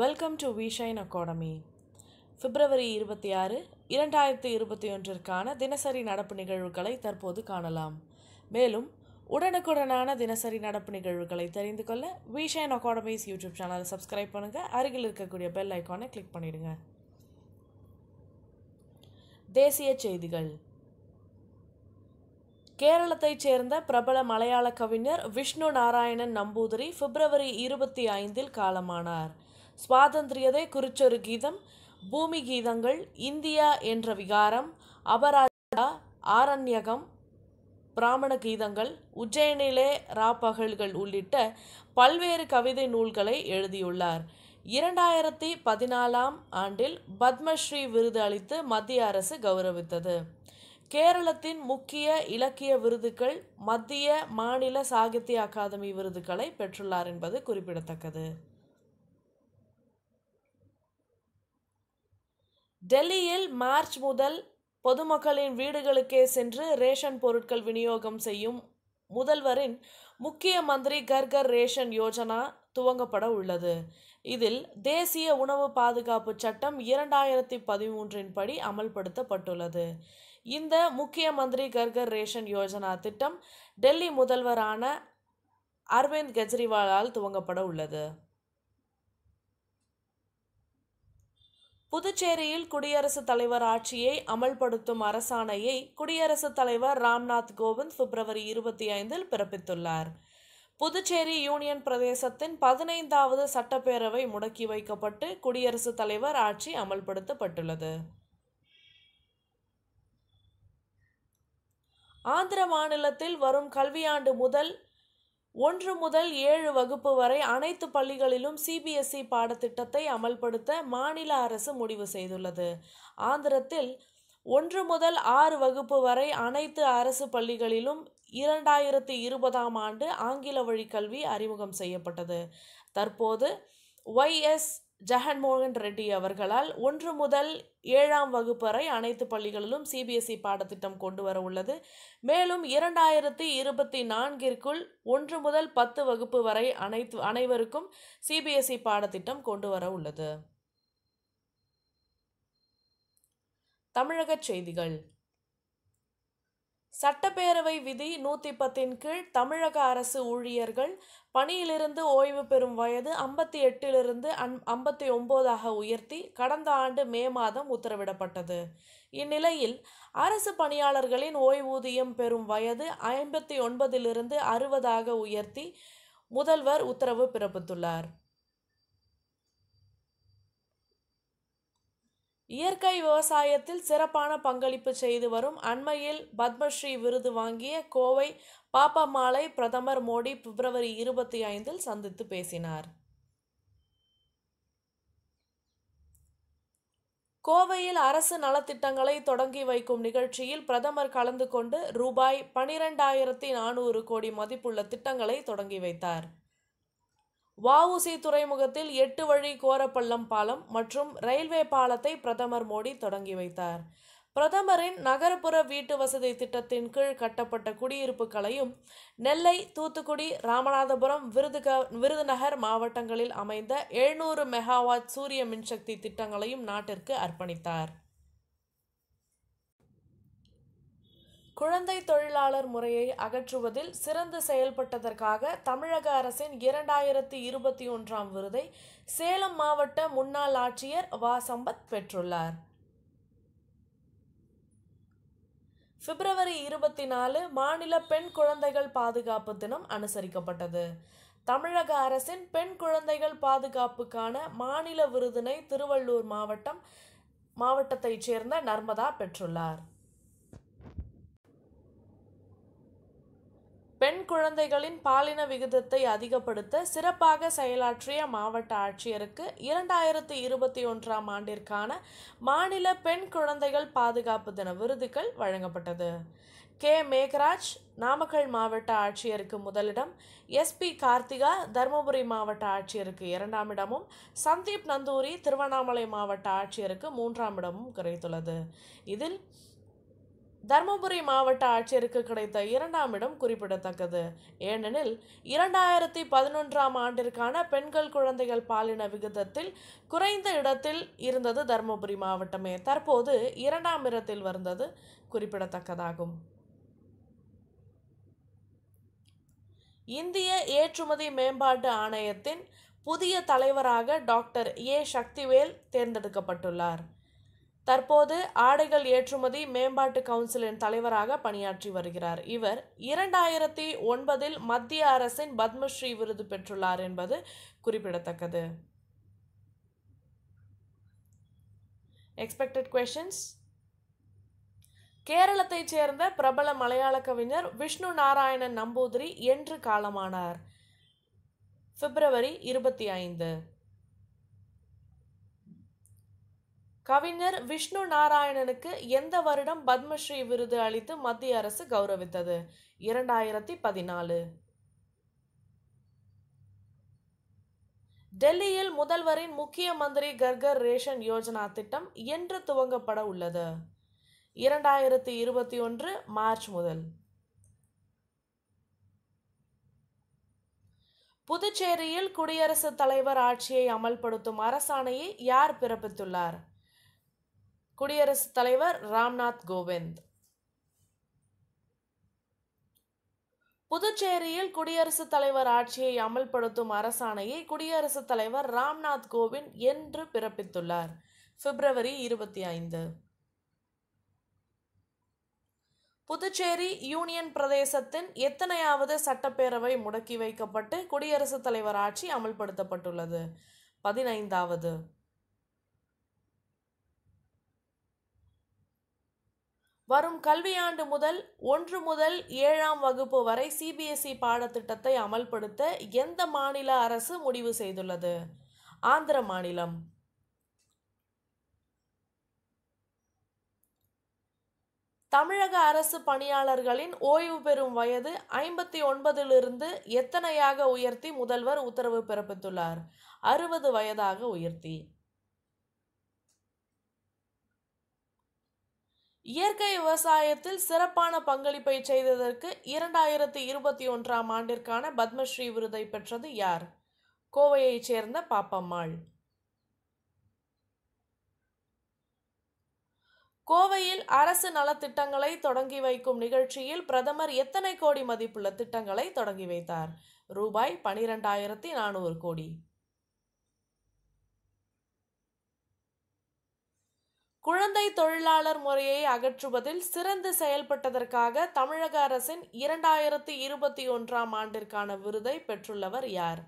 welcome to Vision academy பிப்ரவரி இருபத்தி ஆறு இரண்டாயிரத்தி இருபத்தி ஒன்றிற்கான தினசரி நடப்பு நிகழ்வுகளை தற்போது காணலாம் மேலும் உடனுக்குடனான தினசரி நடப்பு நிகழ்வுகளை தெரிந்து கொள்ள விஷைன் அகாடமிஸ் யூடியூப் சேனலை சப்ஸ்கிரைப் பண்ணுங்கள் அருகில் இருக்கக்கூடிய பெல் ஐக்கானை கிளிக் பண்ணிடுங்க தேசிய செய்திகள் கேரளத்தைச் சேர்ந்த பிரபல மலையாள கவிஞர் விஷ்ணு நாராயணன் நம்பூதிரி பிப்ரவரி இருபத்தி ஐந்தில் காலமானார் சுவாதந்திரியதை குறிச்சொரு கீதம் பூமி கீதங்கள் இந்தியா என்ற விகாரம் அபராஜா ஆரண்யகம் பிராமண கீதங்கள் உஜ்ஜயனிலே ராப்பகல்கள் உள்ளிட்ட பல்வேறு கவிதை நூல்களை எழுதியுள்ளார் இரண்டாயிரத்தி பதினாலாம் ஆண்டில் பத்மஸ்ரீ விருது அளித்து மத்திய அரசு கௌரவித்தது கேரளத்தின் முக்கிய இலக்கிய விருதுகள் மத்திய மாநில சாகித்ய அகாதமி விருதுகளை பெற்றுள்ளார் என்பது குறிப்பிடத்தக்கது டெல்லியில் மார்ச் முதல் பொதுமக்களின் வீடுகளுக்கே சென்று ரேஷன் பொருட்கள் விநியோகம் செய்யும் முதல்வரின் முக்கிய மந்திரி கர்கர் ரேஷன் யோஜனா துவங்கப்பட உள்ளது இதில் தேசிய உணவு பாதுகாப்பு சட்டம் இரண்டாயிரத்தி பதிமூன்றின் படி அமல்படுத்தப்பட்டுள்ளது இந்த முக்கிய மந்திரி கர்கர் ரேஷன் யோஜனா திட்டம் டெல்லி முதல்வரான அரவிந்த் கெஜ்ரிவாலால் துவங்கப்பட உள்ளது புதுச்சேரியில் குடியரசுத் தலைவர் ஆட்சியை அமல்படுத்தும் அரசாணையை குடியரசுத் தலைவர் ராம்நாத் கோவிந்த் பிப்ரவரி இருபத்தி ஐந்தில் பிறப்பித்துள்ளார் புதுச்சேரி யூனியன் பிரதேசத்தின் பதினைந்தாவது சட்டப்பேரவை முடக்கி வைக்கப்பட்டு குடியரசுத் தலைவர் ஆட்சி அமல்படுத்தப்பட்டுள்ளது ஆந்திர மாநிலத்தில் வரும் கல்வியாண்டு முதல் ஒன்று முதல் ஏழு வகுப்பு வரை அனைத்து பள்ளிகளிலும் சிபிஎஸ்இ e பாடத்திட்டத்தை அமல்படுத்த மாநில அரசு முடிவு செய்துள்ளது ஆந்திரத்தில் ஒன்று முதல் ஆறு வகுப்பு வரை அனைத்து அரசு பள்ளிகளிலும் இரண்டாயிரத்தி இருபதாம் ஆண்டு ஆங்கில வழி கல்வி அறிமுகம் செய்யப்பட்டது தற்போது ஒய்எஸ் ஜெகன்மோகன் ரெட்டி அவர்களால் ஒன்று முதல் ஏழாம் வகுப்பு வரை அனைத்து பள்ளிகளிலும் சிபிஎஸ்இ e பாடத்திட்டம் கொண்டு வர உள்ளது மேலும் இரண்டாயிரத்தி இருபத்தி நான்கிற்குள் ஒன்று முதல் பத்து வகுப்பு வரை அனைத்து அனைவருக்கும் சிபிஎஸ்இ e பாடத்திட்டம் கொண்டு வர உள்ளது தமிழக செய்திகள் சட்டப்பேரவை விதி நூற்றி பத்தின் கீழ் தமிழக அரசு ஊழியர்கள் பணியிலிருந்து ஓய்வு பெறும் வயது ஐம்பத்தி எட்டிலிருந்து அன் ஐம்பத்தி ஒம்போதாக உயர்த்தி கடந்த ஆண்டு மே மாதம் உத்தரவிடப்பட்டது இந்நிலையில் அரசு பணியாளர்களின் ஓய்வூதியம் பெறும் வயது ஐம்பத்தி ஒன்பதிலிருந்து அறுபதாக உயர்த்தி முதல்வர் உத்தரவு பிறப்பித்துள்ளார் இயற்கை விவசாயத்தில் சிறப்பான பங்களிப்பு செய்து வரும் அண்மையில் பத்மஸ்ரீ விருது வாங்கிய கோவை பாப்பமாலை பிரதமர் மோடி பிப்ரவரி இருபத்தி ஐந்தில் சந்தித்து பேசினார் கோவையில் அரசு நலத்திட்டங்களை தொடங்கி வைக்கும் நிகழ்ச்சியில் பிரதமர் கலந்து கொண்டு ரூபாய் பனிரெண்டாயிரத்தி நானூறு கோடி மதிப்புள்ள திட்டங்களை தொடங்கி வைத்தார் வவுசி துறைமுகத்தில் எட்டு வழி கோரப்பள்ளம் பாலம் மற்றும் ரயில்வே பாலத்தை பிரதமர் மோடி தொடங்கி வைத்தார் பிரதமரின் நகர்ப்புற வீட்டு வசதி திட்டத்தின் கீழ் கட்டப்பட்ட குடியிருப்புகளையும் நெல்லை தூத்துக்குடி ராமநாதபுரம் விருதுக விருதுநகர் மாவட்டங்களில் அமைந்த எழுநூறு மெகாவாட் சூரிய மின்சக்தி திட்டங்களையும் நாட்டிற்கு அர்ப்பணித்தார் குழந்தை தொழிலாளர் முறையை அகற்றுவதில் சிறந்து செயல்பட்டதற்காக தமிழக அரசின் இரண்டாயிரத்தி இருபத்தி ஒன்றாம் விருதை சேலம் மாவட்ட முன்னாள் ஆட்சியர் வா சம்பத் பெற்றுள்ளார் பிப்ரவரி இருபத்தி நாலு மாநில பெண் குழந்தைகள் பாதுகாப்பு தினம் அனுசரிக்கப்பட்டது தமிழக அரசின் பெண் குழந்தைகள் பாதுகாப்புக்கான மாநில விருதினை திருவள்ளூர் மாவட்டம் மாவட்டத்தைச் சேர்ந்த நர்மதா பெற்றுள்ளார் பெண் குழந்தைகளின் பாலின விகிதத்தை அதிகப்படுத்த சிறப்பாக செயலாற்றிய மாவட்ட ஆட்சியருக்கு இரண்டாயிரத்தி இருபத்தி ஒன்றாம் ஆண்டிற்கான மாநில பெண் குழந்தைகள் பாதுகாப்பு தின விருதுகள் வழங்கப்பட்டது கே மேகராஜ் நாமக்கல் மாவட்ட ஆட்சியருக்கு முதலிடம் எஸ்பி கார்த்திகா தருமபுரி மாவட்ட ஆட்சியருக்கு இரண்டாம் இடமும் சந்தீப் நந்தூரி திருவண்ணாமலை மாவட்ட ஆட்சியருக்கு மூன்றாம் இடமும் கிடைத்துள்ளது இதில் தருமபுரி மாவட்ட ஆட்சியருக்கு கிடைத்த இரண்டாம் இடம் குறிப்பிடத்தக்கது ஏனெனில் இரண்டாயிரத்தி பதினொன்றாம் ஆண்டிற்கான பெண்கள் குழந்தைகள் பாலின விகிதத்தில் குறைந்த இடத்தில் இருந்தது தருமபுரி மாவட்டமே தற்போது இரண்டாம் இடத்தில் வந்தது குறிப்பிடத்தக்கதாகும் இந்திய ஏற்றுமதி மேம்பாட்டு ஆணையத்தின் புதிய தலைவராக டாக்டர் ஏ சக்திவேல் தேர்ந்தெடுக்கப்பட்டுள்ளார் தற்போது ஆடைகள் ஏற்றுமதி மேம்பாட்டு கவுன்சிலின் தலைவராக பணியாற்றி வருகிறார் இவர் இரண்டாயிரத்தி ஒன்பதில் மத்திய அரசின் பத்மஸ்ரீ விருது பெற்றுள்ளார் என்பது குறிப்பிடத்தக்கது எக்ஸ்பெக்டட் கொஷின்ஸ் கேரளத்தைச் சேர்ந்த பிரபல மலையாள கவிஞர் விஷ்ணு நாராயணன் நம்பூதிரி என்று காலமானார் பிப்ரவரி இருபத்தி ஐந்து கவிஞர் விஷ்ணு நாராயணனுக்கு எந்த வருடம் பத்மஸ்ரீ விருது அளித்து மத்திய அரசு கௌரவித்தது இரண்டாயிரத்தி பதினாலு டெல்லியில் முதல்வரின் முக்கிய மந்திரி கர்கர் ரேஷன் யோஜனா திட்டம் என்று துவங்கப்பட உள்ளது இரண்டாயிரத்தி இருபத்தி ஒன்று மார்ச் முதல் புதுச்சேரியில் குடியரசுத் தலைவர் ஆட்சியை அமல்படுத்தும் அரசாணையை யார் பிறப்பித்துள்ளார் குடியரசுத் தலைவர் ராம்நாத் கோவிந்த் புதுச்சேரியில் குடியரசுத் தலைவர் ஆட்சியை அமல்படுத்தும் அரசாணையை குடியரசுத் தலைவர் ராம்நாத் கோவிந்த் என்று பிறப்பித்துள்ளார் பிப்ரவரி இருபத்தி ஐந்து புதுச்சேரி யூனியன் பிரதேசத்தின் எத்தனையாவது சட்டப்பேரவை முடக்கி வைக்கப்பட்டு குடியரசுத் தலைவர் ஆட்சி அமல்படுத்தப்பட்டுள்ளது பதினைந்தாவது வரும் கல்வியாண்டு முதல் ஒன்று முதல் ஏழாம் வகுப்பு வரை சிபிஎஸ்இ e பாடத்திட்டத்தை அமல்படுத்த எந்த மாநில அரசு முடிவு செய்துள்ளது ஆந்திர மாநிலம் தமிழக அரசு பணியாளர்களின் ஓய்வு பெறும் வயது ஐம்பத்தி ஒன்பதிலிருந்து எத்தனையாக உயர்த்தி முதல்வர் உத்தரவு பிறப்பித்துள்ளார் அறுபது வயதாக உயர்த்தி இயற்கை விவசாயத்தில் சிறப்பான பங்களிப்பை செய்ததற்கு இரண்டாயிரத்தி இருபத்தி ஒன்றாம் ஆண்டிற்கான பத்மஸ்ரீ விருதை பெற்றது யார் கோவையைச் சேர்ந்த பாப்பம்மாள் கோவையில் அரசு நலத்திட்டங்களை தொடங்கி வைக்கும் நிகழ்ச்சியில் பிரதமர் எத்தனை கோடி மதிப்புள்ள திட்டங்களை தொடங்கி வைத்தார் ரூபாய் பனிரெண்டாயிரத்தி நானூறு கோடி குழந்தை தொழிலாளர் முறையை அகற்றுவதில் சிறந்து செயல்பட்டதற்காக தமிழக அரசின் இரண்டாயிரத்தி இருபத்தி ஒன்றாம் ஆண்டிற்கான விருதை பெற்றுள்ளவர் யார்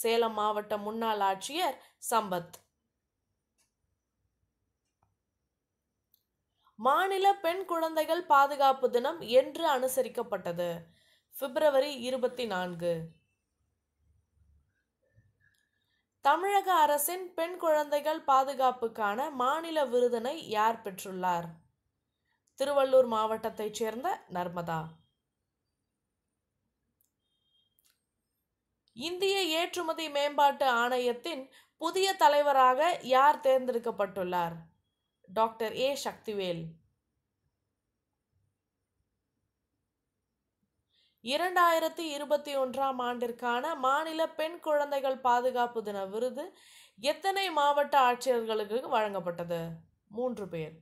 சேலம் மாவட்ட முன்னாள் ஆட்சியர் சம்பத் மாநில பெண் குழந்தைகள் பாதுகாப்பு தினம் என்று அனுசரிக்கப்பட்டது பிப்ரவரி இருபத்தி நான்கு தமிழக அரசின் பெண் குழந்தைகள் பாதுகாப்புக்கான மாநில விருதினை யார் பெற்றுள்ளார் திருவள்ளூர் மாவட்டத்தைச் சேர்ந்த நர்மதா இந்திய ஏற்றுமதி மேம்பாட்டு ஆணையத்தின் புதிய தலைவராக யார் தேர்ந்தெடுக்கப்பட்டுள்ளார் டாக்டர் ஏ சக்திவேல் இரண்டாயிரத்தி இருபத்தி ஒன்றாம் ஆண்டிற்கான மாநில பெண் குழந்தைகள் பாதுகாப்பு தின விருது எத்தனை மாவட்ட ஆட்சியர்களுக்கு வழங்கப்பட்டது மூன்று பேர்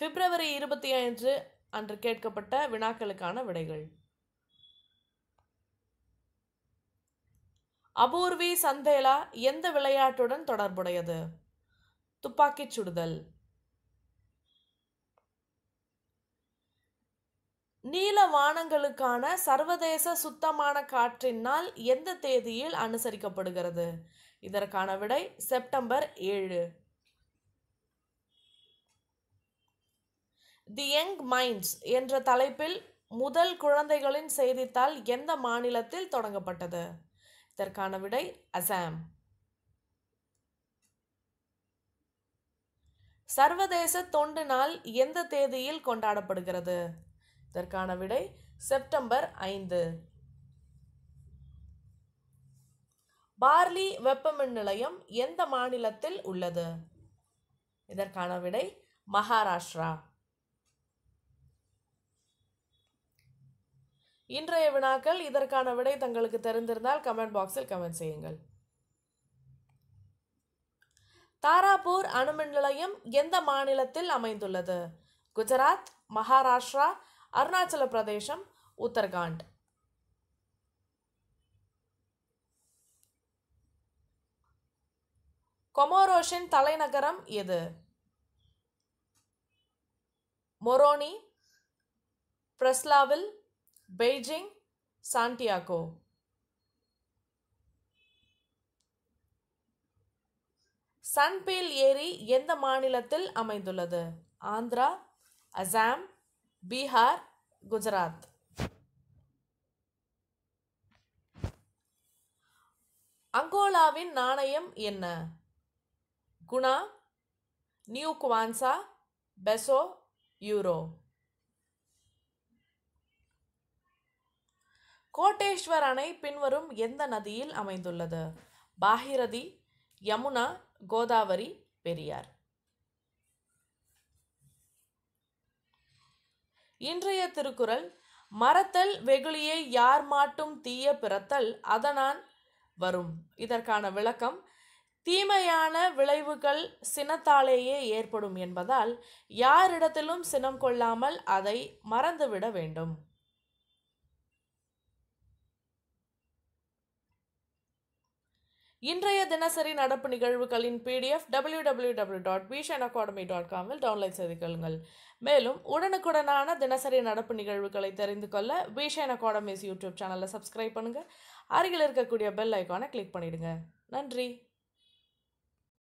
பிப்ரவரி இருபத்தி ஐந்து அன்று கேட்கப்பட்ட வினாக்களுக்கான விடைகள் அபூர்வி சந்தேலா எந்த விளையாட்டுடன் தொடர்புடையது துப்பாக்கிச் சுடுதல் நீல வானங்களுக்கான சர்வதேச சுத்தமான காற்றின் நாள் எந்த தேதியில் அனுசரிக்கப்படுகிறது இதற்கான விடை செப்டம்பர் ஏழு தி யங் மைண்ட்ஸ் என்ற தலைப்பில் முதல் குழந்தைகளின் செய்தித்தாள் எந்த மாநிலத்தில் தொடங்கப்பட்டது இதற்கான விடை அசாம் சர்வதேச தொண்டு நாள் எந்த தேதியில் கொண்டாடப்படுகிறது இதற்கான விடை செப்டம்பர் ஐந்து பார்லி வெப்பமின் நிலையம் எந்த மாநிலத்தில் உள்ளது இதற்கான விடை மகாராஷ்டிரா இன்றைய வினாக்கள் இதற்கான விடை தங்களுக்கு தெரிந்திருந்தால் கமெண்ட் பாக்ஸில் கமெண்ட் செய்யுங்கள் தாராபூர் அணுமின் நிலையம் எந்த மாநிலத்தில் அமைந்துள்ளது குஜராத் மகாராஷ்டிரா அருணாச்சல பிரதேசம் உத்தரகாண்ட் கொமோரோஷின் தலைநகரம் எது மொரோனி பிரஸ்லாவில் பெய்ஜிங் சாண்டியாகோ சன்பீல் ஏரி எந்த மாநிலத்தில் அமைந்துள்ளது ஆந்திரா அசாம் பீகார் குஜராத் அங்கோலாவின் நாணயம் என்ன kuna new kwanza peso euro Koteshwar அணை பின்வரும் எந்த நதியில் அமைந்துள்ளது பாகிரதி யமுனா கோதாவரி பெரியார் இன்றைய திருக்குறள் மறத்தல் வெகுளியை யார் மாட்டும் தீய பிறத்தல் அதனான் வரும் இதற்கான விளக்கம் தீமையான விளைவுகள் சினத்தாலேயே ஏற்படும் என்பதால் யாரிடத்திலும் சினம் கொள்ளாமல் அதை மறந்துவிட வேண்டும் இன்றைய தினசரி நடப்பு நிகழ்வுகளின் PDF W W W dot Vision academy dot காமில் டவுன்லோட் செய்து கொள்ளுங்கள் மேலும் உடனுக்குடனான தினசரி நடப்பு நிகழ்வுகளை தெரிந்து கொள்ள விஷன் அகாடமிஸ் யூடியூப் சேனலை சப்ஸ்கிரைப் பண்ணுங்கள் அருகில் இருக்கக்கூடிய பெல் ஐக்கானை கிளிக் பண்ணிவிடுங்க நன்றி